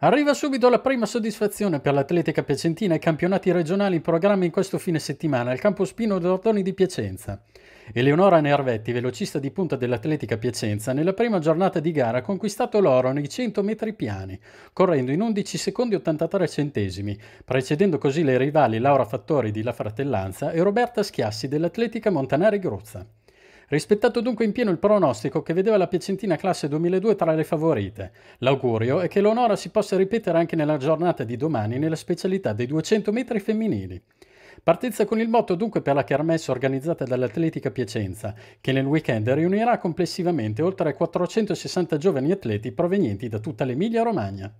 Arriva subito la prima soddisfazione per l'Atletica Piacentina ai campionati regionali in programma in questo fine settimana al Campospino d'Ortoni di Piacenza. Eleonora Nervetti, velocista di punta dell'Atletica Piacenza, nella prima giornata di gara ha conquistato l'oro nei 100 metri piani, correndo in 11 secondi 83 centesimi, precedendo così le rivali Laura Fattori di La Fratellanza e Roberta Schiassi dell'Atletica Montanari Gruzza. Rispettato dunque in pieno il pronostico che vedeva la Piacentina classe 2002 tra le favorite. L'augurio è che l'onora si possa ripetere anche nella giornata di domani nella specialità dei 200 metri femminili. Partenza con il motto dunque per la kermesse organizzata dall'Atletica Piacenza, che nel weekend riunirà complessivamente oltre 460 giovani atleti provenienti da tutta l'Emilia-Romagna.